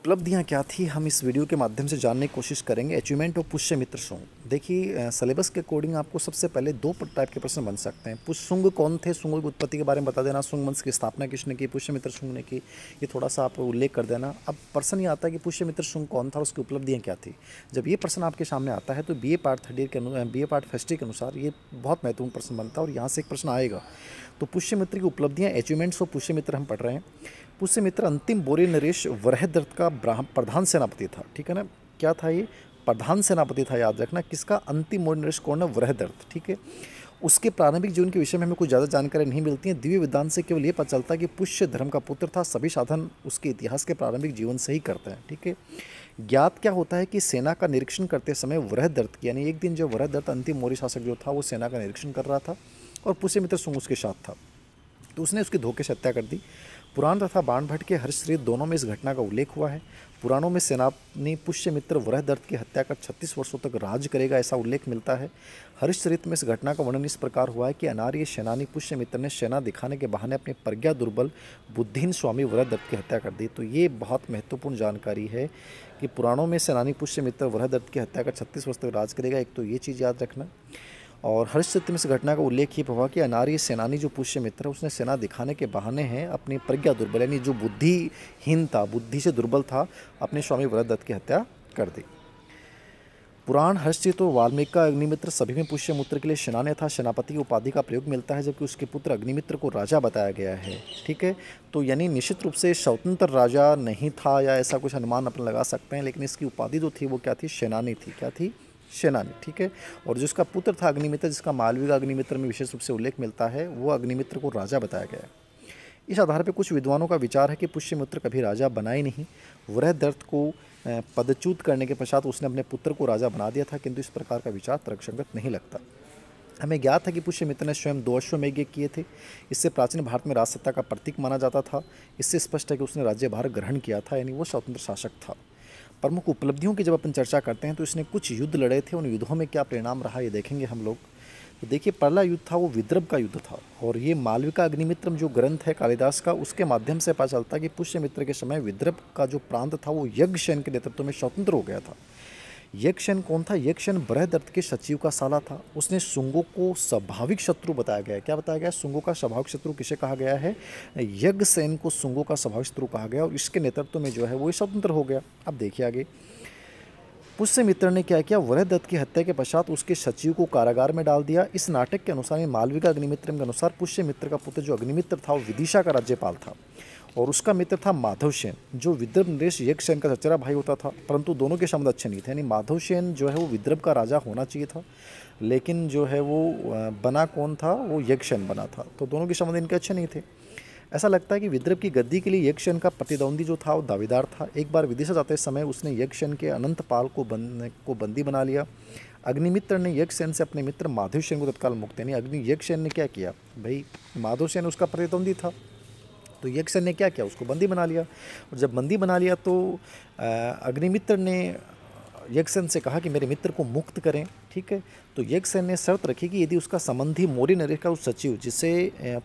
उपलब्धियाँ क्या थी हम इस वीडियो के माध्यम से जानने की कोशिश करेंगे अचीवमेंट और पुष्य मित्र सुंग देखिए सिलेबस के अकॉर्डिंग आपको सबसे पहले दो टाइप के प्रश्न बन सकते हैं पुष्य सुंग कौन थे सुंग की उत्पत्ति के बारे में बता देना सुंग वंश की स्थापना किसने की पुष्य मित्र सुंग ने की ये थोड़ा सा आप उल्लेख कर देना अब प्रश्न ये आता है कि पुष्य मित्र सुंग कौन था उसकी उपलब्धियाँ क्या थी जब ये प्रश्न आपके सामने आता है तो B A part third year के B A part first year के अनुसार ये बहुत महत्वपूर्ण प्रश्न बनता है और यहाँ से एक प्रश्न आएगा तो पुष्यमित्र की उपलब्धियाँ अचीवमेंट्स पुष्य पुष्यमित्र हम पढ़ रहे हैं पुष्यमित्र अंतिम बोरे नरेश वरहदर्थ का प्रधान सेनापति था ठीक है ना क्या था ये प्रधान सेनापति था याद रखना किसका अंतिम बोरियल नरेश कौन है वरहदर्थ ठीक है उसके प्रारंभिक जीवन के विषय में हमें कुछ ज़्यादा जानकारी नहीं मिलती है दिव्य विधान से केवल ये पता चलता है कि पुष्य धर्म का पुत्र था सभी साधन उसके इतिहास के प्रारंभिक जीवन से ही करते हैं ठीक है ज्ञात क्या होता है कि सेना का निरीक्षण करते समय वृहदर्थ यानी एक दिन जो वृहदर्थ अंतिम मौर्य शासक जो था वो सेना का निरीक्षण कर रहा था और पुष्यमित्र सुंग उसके साथ था तो उसने उसकी धोखे से हत्या कर दी पुराण तथा बाणभट्ट के हर्षरेत दोनों में इस घटना का उल्लेख हुआ है पुराणों में मित्र पुष्यमित्र दर्द की हत्या कर 36 वर्षों तक राज करेगा ऐसा उल्लेख मिलता है हर्षचरित में इस घटना का वर्णन इस प्रकार हुआ है कि अनार्य सेनानी पुष्यमित्र ने सेना दिखाने के बहाने अपने प्रज्ञा दुर्बल बुद्धिहीन स्वामी वरहदर्थ की हत्या कर दी तो ये बहुत महत्वपूर्ण जानकारी है कि पुराणों में सेनानी पुष्यमित्र दर्द की हत्या कर छत्तीस वर्ष तक राज करेगा एक तो ये चीज़ याद रखना और में इस घटना का उल्लेख ये हुआ कि अनार्य सेनानी जो पुष्य मित्र है उसने सेना दिखाने के बहाने हैं अपनी प्रज्ञा दुर्बल यानी जो बुद्धिहीन था बुद्धि से दुर्बल था अपने स्वामी वरदत्त की हत्या कर दी पुराण हर्ष तो वाल्मीकि का अग्निमित्र सभी में पुष्यमित्र के लिए सेनान्य था सेनापति उपाधि का प्रयोग मिलता है जबकि उसके पुत्र अग्निमित्र को राजा बताया गया है ठीक है तो यानी निश्चित रूप से स्वतंत्र राजा नहीं था या ऐसा कुछ अनुमान अपन लगा सकते हैं लेकिन इसकी उपाधि जो थी वो क्या थी सेनानी थी क्या थी सेनानी ठीक है और जो इसका पुत्र था अग्निमित्र जिसका मालविक अग्निमित्र में विशेष रूप से उल्लेख मिलता है वो अग्निमित्र को राजा बताया गया है इस आधार पर कुछ विद्वानों का विचार है कि पुष्यमित्र कभी राजा बना ही नहीं वृहदर्थ को पदच्युत करने के पश्चात उसने अपने पुत्र को राजा बना दिया था किंतु इस प्रकार का विचार तर्कसंगत नहीं लगता हमें ज्ञात है कि पुष्यमित्र ने स्वयं दो अश्वमेघ किए थे इससे प्राचीन भारत में राजसत्ता का प्रतीक माना जाता था इससे स्पष्ट है कि उसने राज्यभार ग्रहण किया था यानी वो स्वतंत्र शासक था प्रमुख उपलब्धियों की जब अपन चर्चा करते हैं तो इसने कुछ युद्ध लड़े थे उन युद्धों में क्या परिणाम रहा ये देखेंगे हम लोग तो देखिए पहला युद्ध था वो विद्रभ का युद्ध था और ये मालविका अग्निमित्रम जो ग्रंथ है कालिदास का उसके माध्यम से पता चलता है कि पुष्यमित्र के समय विद्रभ का जो प्रांत था वो यज्ञ शैन के नेतृत्व में स्वतंत्र हो गया था यक्षन कौन था यक्षन बृहदर्थ के सचिव का साला था उसने सुंगो को स्वाभाविक शत्रु बताया गया क्या बताया गया सुंगो का स्वाभाविक शत्रु किसे कहा गया है यज्ञसेन को सुंगो का स्वाभाविक शत्रु कहा गया और इसके नेतृत्व में जो है वो स्वतंत्र हो गया अब देखिए आगे मित्र ने क्या किया वरदत्त की हत्या के पश्चात उसके सचिव को कारागार में डाल दिया इस नाटक के अनुसार मालविका अग्निमित्र के अनुसार पुष्य मित्र का पुत्र जो अग्निमित्र था वो विदिशा का राज्यपाल था और उसका मित्र था माधव सेन जो विद्रभ नरेश यज्ञ सेन का चचरा भाई होता था परंतु दोनों के संबंध अच्छे नहीं थे यानी माधव सेन जो है वो विद्रभ का राजा होना चाहिए था लेकिन जो है वो बना कौन था वो यज्ञ सेन बना था तो दोनों के संबंध इनके अच्छे नहीं थे ऐसा लगता है कि विद्रभ की गद्दी के लिए यक्षन का प्रतिद्वंदी जो था वो दावेदार था एक बार विदिशा जाते समय उसने यक्षन के पाल को बन को बंदी बना लिया अग्निमित्र ने यक्षसेन से अपने मित्र माधव सेन को तत्काल मुक्त यानी अग्नि यक्षसेन ने क्या किया भाई माधव सेन उसका प्रतिद्वंदी था तो यक्षर ने क्या किया उसको बंदी बना लिया और जब बंदी बना लिया तो अग्निमित्र ने यक्षसेन से कहा कि मेरे मित्र को मुक्त करें ठीक है तो यक्षसेन ने शर्त रखी कि यदि उसका संबंधी मौर्य नरेश का उस सचिव जिसे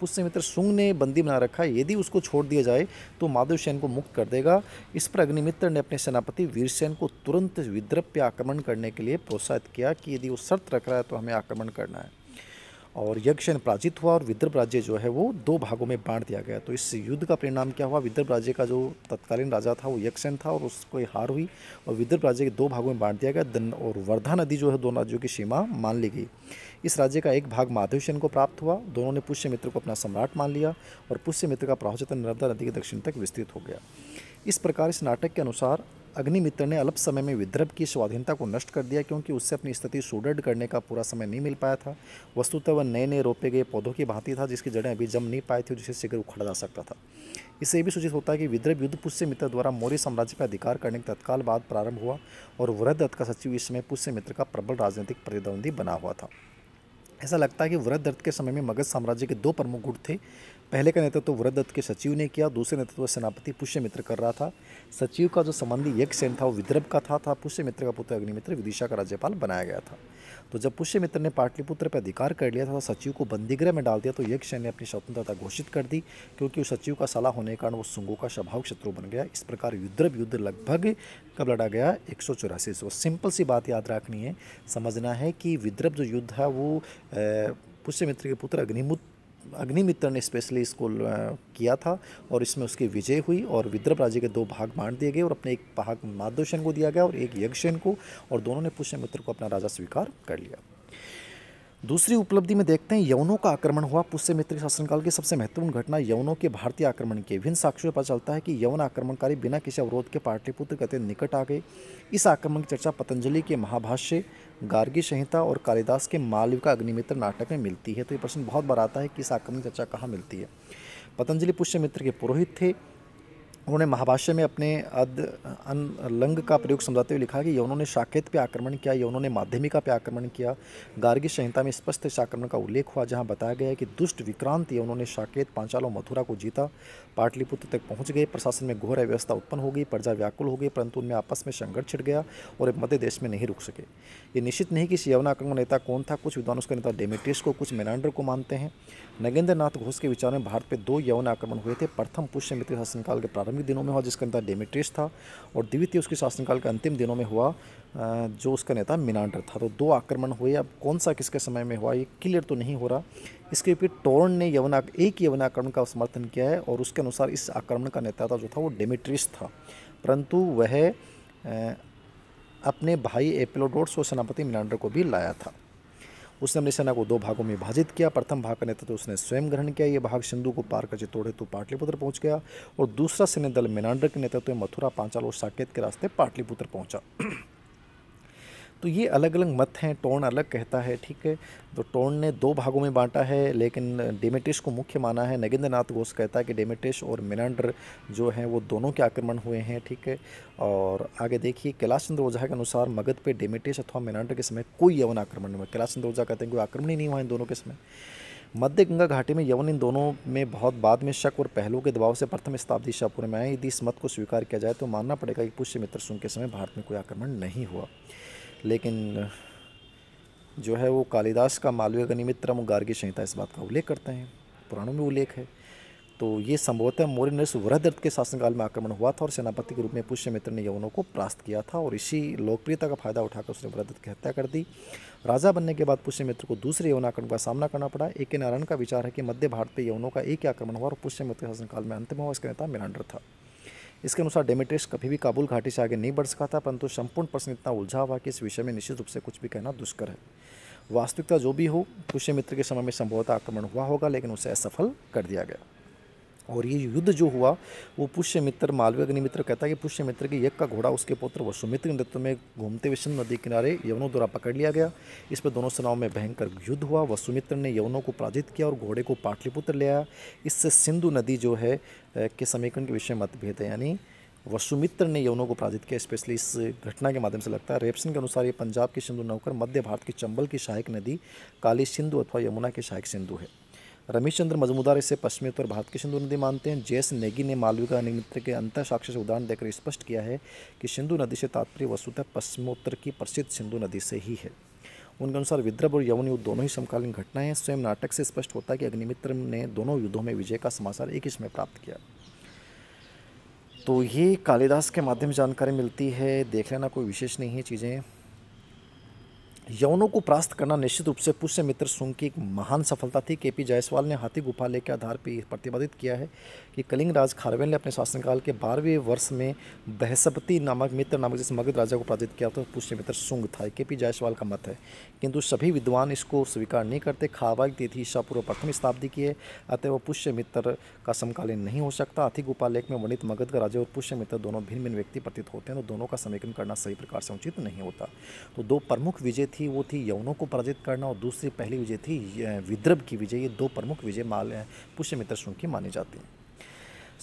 पुष्यमित्र सुंग ने बंदी बना रखा है यदि उसको छोड़ दिया जाए तो माधव सेन को मुक्त कर देगा इस पर अग्निमित्र ने अपने सेनापति वीरसेन को तुरंत विद्रप्य आक्रमण करने के लिए प्रोत्साहित किया कि यदि वो शर्त रख रहा है तो हमें आक्रमण करना है और यक्षन पराजित हुआ और विदर्भ राज्य जो है वो दो भागों में बांट दिया गया तो इस युद्ध का परिणाम क्या हुआ विदर्भ राज्य का जो तत्कालीन राजा था वो यक्षन था और उसको हार हुई और विदर्भ राज्य के दो भागों में बांट दिया गया दन और वर्धा नदी जो है दोनों राज्यों की सीमा मान ली गई इस राज्य का एक भाग माधवसेन को प्राप्त हुआ दोनों ने पुष्यमित्र को अपना सम्राट मान लिया और पुष्यमित्र का प्रावचतन नर्मदा नदी के दक्षिण तक विस्तृत हो गया इस प्रकार इस नाटक के अनुसार अग्निमित्र ने अल्प समय में विद्रभ की स्वाधीनता को नष्ट कर दिया क्योंकि उससे अपनी स्थिति सुदृढ़ करने का पूरा समय नहीं मिल पाया था वस्तुतः वह नए नए रोपे गए पौधों की भांति था जिसकी जड़ें अभी जम नहीं पाई थी जिसे शीघ्र उखड़ा जा सकता था इससे भी सूचित होता है कि विद्रभ युद्ध पुष्यमित्र द्वारा मौर्य साम्राज्य पर अधिकार करने के तत्काल बाद प्रारंभ हुआ और वृहदत्त का सचिव इस समय पुष्यमित्र का प्रबल राजनीतिक प्रतिद्वंदी बना हुआ था ऐसा लगता है कि वृहदत्त के समय में मगध साम्राज्य के दो प्रमुख गुट थे पहले का नेतृत्व तो वृद्धदत्त के सचिव ने किया दूसरे नेतृत्व तो सेनापति पुष्यमित्र कर रहा था सचिव का जो संबंधी यज्ञ सेन था वो विद्रभ का था था पुष्यमित्र का पुत्र अग्निमित्र विदिशा का राज्यपाल बनाया गया था तो जब पुष्यमित्र ने पाटलिपुत्र पर अधिकार कर लिया था तो सचिव को बंदीगृह में डाल दिया तो यज्ञ ने अपनी स्वतंत्रता घोषित कर दी क्योंकि उस सचिव का सलाह होने के कारण वो सुंगों का स्वभाव शत्रु बन गया इस प्रकार युद्रभ युद्ध लगभग कब लड़ा गया एक सौ चौरासी तो सिंपल सी बात याद रखनी है समझना है कि विद्रभ जो युद्ध है वो पुष्यमित्र के पुत्र अग्निमुत अग्निमित्र ने स्पेशली इसको किया था और इसमें उसकी विजय हुई और विद्रभ राज्य के दो भाग बांट दिए गए और अपने एक भाग माधोसेन को दिया गया और एक यज्ञसेन को और दोनों ने पुष्यमित्र को अपना राजा स्वीकार कर लिया दूसरी उपलब्धि में देखते हैं यवनों का आक्रमण हुआ पुष्य मित्र शासनकाल की सबसे महत्वपूर्ण घटना यवनों के भारतीय आक्रमण के विभिन्न साक्ष्यों पता चलता है कि यवन आक्रमणकारी बिना किसी अवरोध के पाटलिपुत्र के निकट आ गए इस आक्रमण की चर्चा पतंजलि के महाभाष्य गार्गी संहिता और कालिदास के मालविका अग्निमित्र नाटक में मिलती है तो ये प्रश्न बहुत बार आता है कि इस आक्रमण की चर्चा कहाँ मिलती है पतंजलि पुष्यमित्र के पुरोहित थे उन्होंने महाभाष्य में अपने अद अन लंग का प्रयोग समझाते हुए लिखा कि यौनों ने शाकेत पे आक्रमण किया यौनों ने माध्यमिका पे आक्रमण किया गार्गी संहिता में स्पष्ट इस आक्रमण का उल्लेख हुआ जहां बताया गया है कि दुष्ट विक्रांत यौनों ने शाकेत पांचाल और मथुरा को जीता पाटलिपुत्र तक पहुंच गए प्रशासन में घोर अव्यवस्था उत्पन्न हो गई प्रजा व्याकुल हो गई परंतु उनमें आपस में संघर्ष छिड़ गया और मध्य देश में नहीं रुक सके ये निश्चित नहीं कि इस यौन आक्रमण नेता कौन था कुछ विद्वान उसका नेता डेमेट्रियस को कुछ मेनांडर को मानते हैं नगेंद्र नाथ घोष के विचार में भारत पर दो यौन आक्रमण हुए थे प्रथम पुष्य मित्र शासनकाल के प्रारंभ प्रारंभिक दिनों में हुआ जिसका नेता डेमेट्रियस था और द्वितीय उसके शासनकाल के अंतिम दिनों में हुआ जो उसका नेता मिनांडर था तो दो आक्रमण हुए अब कौन सा किसके समय में हुआ ये क्लियर तो नहीं हो रहा इसके विपरीत टोरन ने यवना एक यवन आक्रमण का समर्थन किया है और उसके अनुसार इस आक्रमण का नेता था जो था वो डेमेट्रियस था परंतु वह अपने भाई एपिलोडोट्स और सेनापति मिनांडर को भी लाया था उसने अपनी सेना को दो भागों में विभाजित किया प्रथम भाग का नेतृत्व तो उसने स्वयं ग्रहण किया यह भाग सिंधु को पार कर चित्तौड़े तो पाटलिपुत्र पहुंच गया और दूसरा सैन्य दल मेनांडर के नेतृत्व में मथुरा पांचाल और साकेत के रास्ते पाटलिपुत्र पहुंचा तो ये अलग अलग मत हैं टोन अलग कहता है ठीक है तो टोन ने दो भागों में बांटा है लेकिन डेमेट्रिस को मुख्य माना है नगेंद्र नाथ घोष कहता है कि डेमेट्रिस और मिनांडर जो हैं वो दोनों के आक्रमण हुए हैं ठीक है और आगे देखिए कैलाश चंद्र ओझा के अनुसार मगध पे डेमेट्रिस अथवा मिनांडर के समय कोई यवन आक्रमण नहीं हुआ कैलाश चंद्र ओझा कहते हैं कोई आक्रमण ही नहीं हुआ इन दोनों के समय मध्य गंगा घाटी में यवन इन दोनों में बहुत बाद में शक और पहलू के दबाव से प्रथम शताब्दी शाहपुर में आए यदि इस मत को स्वीकार किया जाए तो मानना पड़ेगा कि पुष्य मित्र सुन के समय भारत में कोई आक्रमण नहीं हुआ लेकिन जो है वो कालिदास का मालवीय का निमित्र गार्गी संहिता इस बात का उल्लेख करते हैं पुराणों में उल्लेख है तो ये संभवतः मौर्य नृष वृहदत्त के शासनकाल में आक्रमण हुआ था और सेनापति के रूप में पुष्यमित्र ने यवनों को परास्त किया था और इसी लोकप्रियता का फायदा उठाकर उसने वृहदत्त की हत्या कर दी राजा बनने के बाद पुष्यमित्र को दूसरे यवन आक्रमण का सामना करना पड़ा एक नारायण का विचार है कि मध्य भारत में यवनों का एक ही आक्रमण हुआ और पुष्यमित्र शासनकाल में अंतिम हुआ इसका नेता मिरांडर था इसके अनुसार डेमेट्रिस कभी भी काबुल घाटी से आगे नहीं बढ़ सका था परंतु संपूर्ण प्रश्न इतना उलझा हुआ कि इस विषय में निश्चित रूप से कुछ भी कहना दुष्कर है वास्तविकता जो भी हो मित्र के समय में संभवतः आक्रमण हुआ होगा लेकिन उसे असफल कर दिया गया और ये युद्ध जो हुआ वो पुष्यमित्र मालवीय अग्निमित्र कहता है कि पुष्यमित्र के यज्ञ का घोड़ा उसके पुत्र वसुमित्र नृत्य में घूमते हुए सिंध नदी किनारे यवनों द्वारा पकड़ लिया गया इस पर दोनों सेनाओं में भयंकर युद्ध हुआ वसुमित्र ने यवनों को पराजित किया और घोड़े को पाटलिपुत्र ले आया इससे सिंधु नदी जो है के समीकरण के विषय मतभेद है यानी वसुमित्र ने यवनों को पराजित किया स्पेशली इस घटना के माध्यम से लगता है रेपसन के अनुसार ये पंजाब की सिंधु नौकर मध्य भारत की चंबल की सहायक नदी काली सिंधु अथवा यमुना की सहायक सिंधु है रमेश चंद्र मजमूदार इसे पश्चिमी उत्तर भारत की सिंधु नदी मानते हैं जेस नेगी ने मालविका का अनिमित्र के अंतर साक्ष्य से उदाहरण देकर स्पष्ट किया है कि सिंधु नदी से तात्पर्य वस्तुतः पश्चिमोत्तर की प्रसिद्ध सिंधु नदी से ही है उनके अनुसार विद्रभ और यवन युद्ध दोनों ही समकालीन घटनाएं हैं स्वयं नाटक से स्पष्ट होता है कि अग्निमित्र ने दोनों युद्धों में विजय का समाचार एक ही समय प्राप्त किया तो ये कालिदास के माध्यम से जानकारी मिलती है देख लेना कोई विशेष नहीं है चीज़ें यौनों को परास्त करना निश्चित रूप से पुष्य मित्र सुंग की एक महान सफलता थी के पी जायसवाल ने हाथी गुफा लेकर के आधार पर प्रतिपादित किया है कि कलिंग राज खारवेल ने अपने शासनकाल के बारहवें वर्ष में बहस्पति नामक मित्र नामक जिस मगध राजा को पराजित किया था पुष्य मित्र सुंग था के पी जायसवाल का मत है किंतु सभी विद्वान इसको स्वीकार नहीं करते खावा तिथि तिथि पूर्व प्रथम शताब्दी की है अतः वह पुष्य मित्र का समकालीन नहीं हो सकता हाथी गुफा लेख में वणित मगध का राजा और पुष्य मित्र दोनों भिन्न भिन्न व्यक्ति प्रतीत होते हैं तो दोनों का समीकरण करना सही प्रकार से उचित नहीं होता तो दो प्रमुख विजय थी थी वो थी यवनों को पराजित करना और दूसरी पहली विजय थी विद्रभ की विजय ये दो प्रमुख विजय माल पुष्यमित्र शुंग की मानी जाती हैं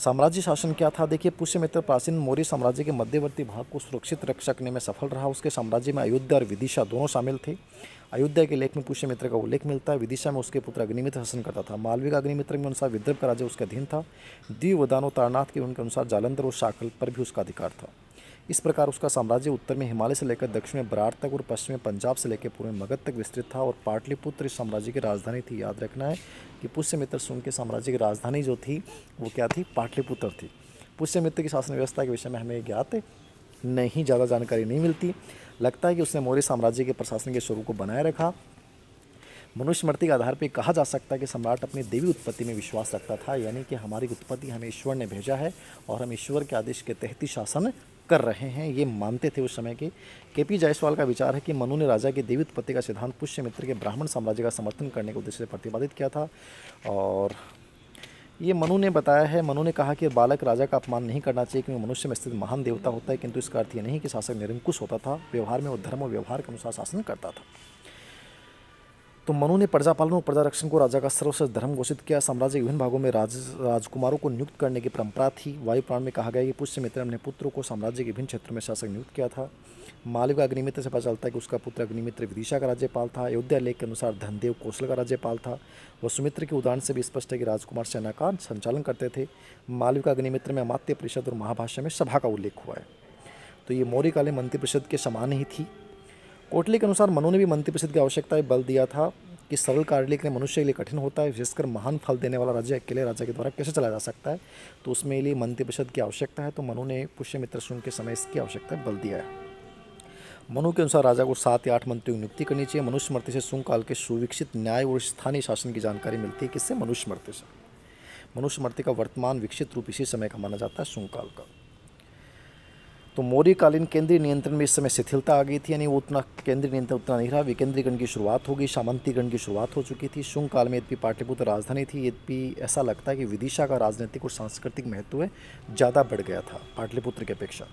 साम्राज्य शासन क्या था देखिए पुष्यमित्र प्राचीन मौर्य साम्राज्य के मध्यवर्ती भाग को सुरक्षित रख सकने में सफल रहा उसके साम्राज्य में अयोध्या और विदिशा दोनों शामिल थे अयोध्या के लेख में पुष्यमित्र का उल्लेख मिलता है विदिशा में उसके पुत्र अग्निमित्र शासन करता था मालवीय का अग्निमित्र के अनुसार विद्रभ का राज्य उसके अधीन था द्विवदान और तारनाथ के उनके अनुसार जालंधर और शाकल पर भी उसका अधिकार था इस प्रकार उसका साम्राज्य उत्तर में हिमालय से लेकर दक्षिण में बरार तक और पश्चिम में पंजाब से लेकर पूर्व में मगध तक विस्तृत था और पाटलिपुत्र इस साम्राज्य की राजधानी थी याद रखना है कि पुष्यमित्र सुंग के साम्राज्य की राजधानी जो थी वो क्या थी पाटलिपुत्र थी पुष्यमित्र की शासन व्यवस्था के विषय में हमें ज्ञात नहीं ज़्यादा जानकारी नहीं मिलती लगता है कि उसने मौर्य साम्राज्य के प्रशासन के स्वरूप को बनाए रखा मनुस्मृति के आधार पर कहा जा सकता है कि सम्राट अपनी देवी उत्पत्ति में विश्वास रखता था यानी कि हमारी उत्पत्ति हमें ईश्वर ने भेजा है और हम ईश्वर के आदेश के तहत ही शासन कर रहे हैं ये मानते थे उस समय के के पी जायसवाल का विचार है कि मनु ने राजा के देवी उत्पत्ति का सिद्धांत पुष्यमित्र के ब्राह्मण साम्राज्य का समर्थन करने के उद्देश्य से प्रतिपादित किया था और ये मनु ने बताया है मनु ने कहा कि बालक राजा का अपमान नहीं करना चाहिए क्योंकि मनुष्य में स्थित महान देवता होता है किंतु इसका अर्थ यह नहीं कि शासक निरंकुश होता था व्यवहार में वो धर्म और व्यवहार के अनुसार शासन करता था तो मनु ने प्रजा पालन और रक्षण को राजा का सर्वश्रेष्ठ धर्म घोषित किया साम्राज्य के विभिन्न भागों में राज राजकुमारों को नियुक्त करने की परंपरा थी वायुपुराण में कहा गया कि मित्र ने पुत्र को साम्राज्य के विभिन्न क्षेत्रों में शासक नियुक्त किया था मालविका का अग्निमित्र से पता चलता है कि उसका पुत्र अग्निमित्र विदिशा का राज्यपाल था अयोध्या लेख के अनुसार धनदेव कौशल का राज्यपाल था वसुमित्र के उदाहरण से भी स्पष्ट है कि राजकुमार सेना का संचालन करते थे मालविका अग्निमित्र में अमात्य परिषद और महाभाष्य में सभा का उल्लेख हुआ है तो ये मौर्यकालीन मंत्रिपरिषद के समान ही थी कोटली के अनुसार मनु ने भी मंत्री परिषद की आवश्यकता बल दिया था कि सरल कार्य के मनुष्य के लिए कठिन होता है विशेषकर महान फल देने वाला राज्य अकेले राजा के द्वारा कैसे चलाया जा सकता है तो उसमें लिए मंत्री परिषद की आवश्यकता है तो मनु ने पुष्यमित्र शुंग के समय इसकी आवश्यकता बल दिया है मनु के अनुसार राजा को सात या आठ मंत्रियों की नियुक्ति करनी चाहिए मनुष्य मृत्यु से शुंग काल के सुविकसित न्याय और स्थानीय शासन की जानकारी मिलती है किससे मनुष्य मृत्यु से मनुष्य मृत्यु का वर्तमान विकसित रूप इसी समय का माना जाता है शुंग काल का तो मौर्यकालीन केंद्रीय नियंत्रण में इस समय शिथिलता आ गई थी यानी वो उतना केंद्रीय नियंत्रण उतना नहीं रहा विकेंद्रीकरण की शुरुआत हो गई सामंतीकरण की शुरुआत हो चुकी थी शुंग काल में यद्यपि पाटलिपुत्र राजधानी थी यद्यपि ऐसा लगता है कि विदिशा का राजनीतिक और सांस्कृतिक महत्व ज़्यादा बढ़ गया था पाटलिपुत्र की अपेक्षा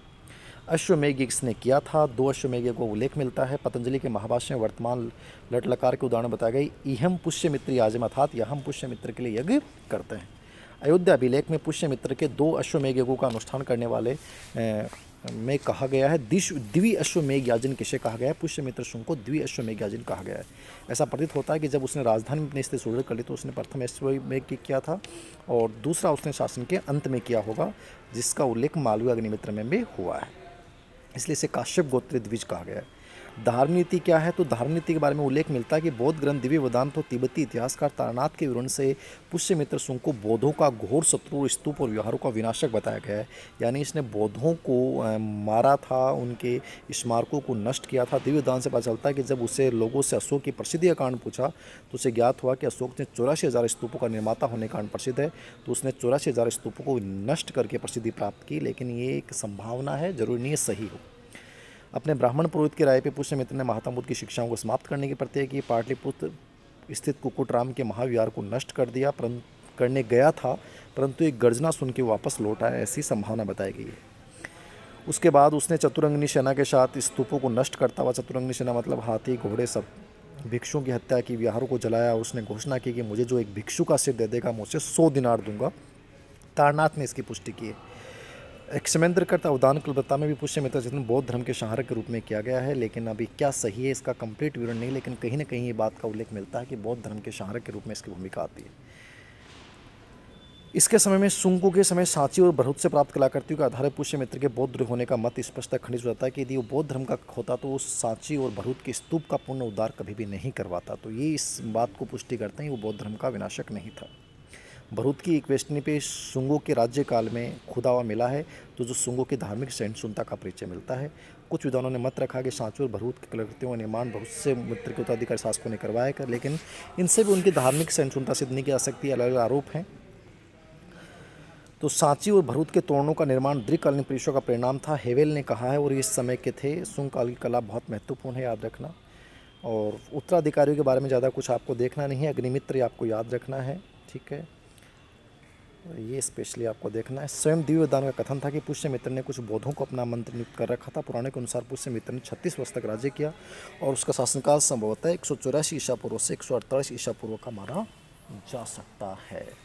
अश्वमेघ इसने ने किया था दो अश्वमेघ को उल्लेख मिलता है पतंजलि के महाभाष्य में वर्तमान लटलकार के उदाहरण बताए गए इहम था यह अर्थात यहम पुष्यमित्र के लिए यज्ञ करते हैं अयोध्या अभिलेख में पुष्यमित्र के दो अश्वमेघ यज्ञों का अनुष्ठान करने वाले में कहा गया है दिश द्वि अश्वमेघ याजन किसे कहा गया है पुष्यमित्र शुंग को द्वि अश्वमेघ याजन कहा गया है ऐसा प्रतीत होता है कि जब उसने राजधानी में अपने सुदृढ़ कर ली तो उसने प्रथम अश्वमेघ किया था और दूसरा उसने शासन के अंत में किया होगा जिसका उल्लेख मालवीय अग्निमित्र में भी हुआ है इसलिए इसे काश्यप गोत्री द्विज कहा गया है धार्म नीति क्या है तो धार्म नीति के बारे में उल्लेख मिलता है कि बौद्ध ग्रंथ दिव्य वेदांत और तिब्बती इतिहासकार तारनाथ के विवरण से पुष्यमित्र सुंग को बौद्धों का घोर शत्रु स्तूप और व्यवहारों का विनाशक बताया गया है यानी इसने बौद्धों को मारा था उनके स्मारकों को नष्ट किया था दिव्य वेदांत से पता चलता है कि जब उसे लोगों से अशोक की प्रसिद्धि का कारण पूछा तो उसे ज्ञात हुआ कि अशोक ने चौरासी हज़ार स्तूपों का निर्माता होने के कारण प्रसिद्ध है तो उसने चौरासी हज़ार स्तूपों को नष्ट करके प्रसिद्धि प्राप्त की लेकिन ये एक संभावना है जरूरी नहीं सही हो अपने ब्राह्मण पुरोहित की राय पर मित्र ने महात्मा बुद्ध की शिक्षाओं को समाप्त करने की प्रत्यय की पाटलिपुत्र स्थित कुकुटराम के महाविहार को नष्ट कर दिया परंतु करने गया था परंतु एक गर्जना सुन के वापस लौट आया ऐसी संभावना बताई गई है उसके बाद उसने चतुरंगनी सेना के साथ स्तूपों को नष्ट करता हुआ चतुरंगनी सेना मतलब हाथी घोड़े सब भिक्षुओं की हत्या की विहारों को जलाया उसने घोषणा की कि मुझे जो एक भिक्षु का सिर दे देगा मैं उसे सौ दिनार दूंगा तारनाथ ने इसकी पुष्टि की है एक्समेंद्र करता उदान कलबत्ता में भी पुष्य मित्र जतन बौद्ध धर्म के शहारक के रूप में किया गया है लेकिन अभी क्या सही है इसका कंप्लीट विवरण नहीं लेकिन कहीं ना कहीं ये बात का उल्लेख मिलता है कि बौद्ध धर्म के संहारक के रूप में इसकी भूमिका आती है इसके समय में सुंगू के समय सांची और बरहुत से प्राप्त कलाकृतियों के आधार पुष्य मित्र के बौद्ध होने का मत स्पष्ट खंडित हो जाता है कि यदि वो बौद्ध धर्म का होता तो वो सांची और बरहुत के स्तूप का पूर्ण उद्धार कभी भी नहीं करवाता तो ये इस बात को पुष्टि करते हैं वो बौद्ध धर्म का विनाशक नहीं था भरूत की एक वेस्टनी पे सुंगों के राज्यकाल में खुदावा मिला है तो जो सुंगों की धार्मिक सहिष्णुता का परिचय मिलता है कुछ विद्वानों ने मत रखा कि सांचोर भरूत के कलकृतियों का निर्माण बहुत से मित्र के उत्तराधिकार शासकों ने करवाया कर लेकिन इनसे भी उनकी धार्मिक सहिष्णुता सिद्ध नहीं की जा सकती अलग अलग आरोप हैं तो सांची और भरूत के तोड़ों का निर्माण दृकालीन परिशों का परिणाम था हेवेल ने कहा है और इस समय के थे सुंग काल की कला बहुत महत्वपूर्ण है याद रखना और उत्तराधिकारियों के बारे में ज़्यादा कुछ आपको देखना नहीं है अग्निमित्र आपको याद रखना है ठीक है ये स्पेशली आपको देखना है स्वयं दिव्य दान का कथन था कि पुष्य मित्र ने कुछ बौद्धों को अपना मंत्र नियुक्त कर रखा था पुराने के अनुसार पुष्य मित्र ने छत्तीस वर्ष तक राज्य किया और उसका शासनकाल संभवतः एक सौ चौरासी ईसा पूर्व से एक सौ अड़तालीस ईसा पूर्व का माना जा सकता है